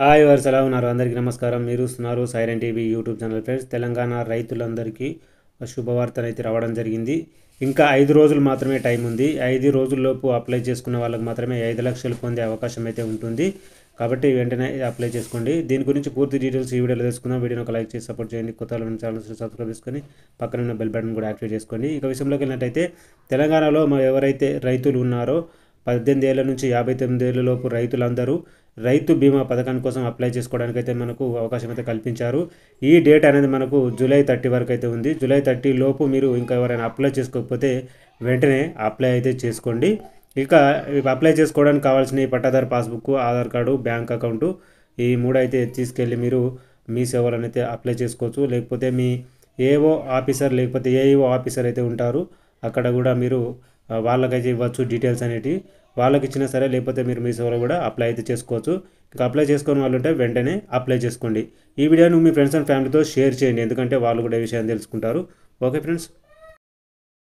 hi వారు ఎలా ఉన్నారు అందరికీ నమస్కారం మీరు చూస్తున్నారు siren TV YouTube channel friends Telangana రైతులందరికీ శుభవార్తలు అయితే రావడం జరిగింది ఇంకా ఐదు రోజులు మాత్రమే టైం ఉంది ఐదు రోజుల్లోపు అప్లై చేసుకున్న వాళ్ళకి మాత్రమే ఐదు లక్షలు పొందే అవకాశం అయితే ఉంటుంది కాబట్టి వెంటనే అప్లై చేసుకోండి దీని గురించి పూర్తి డీటెయిల్స్ ఈ వీడియోలో తీసుకుందాం వీడియోని ఒక లైక్ చేసి సపోర్ట్ చేయండి కొత్త ఛానల్ సబ్స్క్రైబ్ చేసుకొని పక్కన ఉన్న బెల్ బటన్ కూడా యాక్టివేట్ చేసుకోండి ఇక విషయంలోకి వెళ్ళినట్టయితే తెలంగాణలో ఎవరైతే రైతులు ఉన్నారో పద్దెనిమిది ఏళ్ళ నుంచి యాభై తొమ్మిది ఏళ్ళలోపు రైతులందరూ రైతు బీమా పథకం కోసం అప్లై చేసుకోవడానికి అయితే మనకు అవకాశం అయితే కల్పించారు ఈ డేట్ అనేది మనకు జూలై థర్టీ వరకు అయితే ఉంది జూలై థర్టీ లోపు మీరు ఇంకా ఎవరైనా అప్లై చేసుకోకపోతే వెంటనే అప్లై అయితే చేసుకోండి ఇక అప్లై చేసుకోవడానికి కావాల్సిన పట్టాదారు passbook Aadhaar card bank account ఈ మూడు అయితే తీసుకెళ్ళి మీరు మీ సేవలనైతే అప్లై చేసుకోవచ్చు లేకపోతే మీ ఏఓ ఆఫీసర్ లేకపోతే ఏఈఓ ఆఫీసర్ అయితే ఉంటారు అక్కడ కూడా మీరు వాళ్ళకైతే ఇవ్వచ్చు డీటెయిల్స్ అనేటివి వాళ్ళకి ఇచ్చినా సరే లేకపోతే మీరు మీ సేవలో కూడా అప్లై అయితే చేసుకోవచ్చు ఇంకా అప్లై చేసుకోని వాళ్ళు ఉంటే వెంటనే అప్లై చేసుకోండి ఈ వీడియోను మీ ఫ్రెండ్స్ అండ్ ఫ్యామిలీతో షేర్ చేయండి ఎందుకంటే వాళ్ళు కూడా ఈ విషయాన్ని తెలుసుకుంటారు ఓకే ఫ్రెండ్స్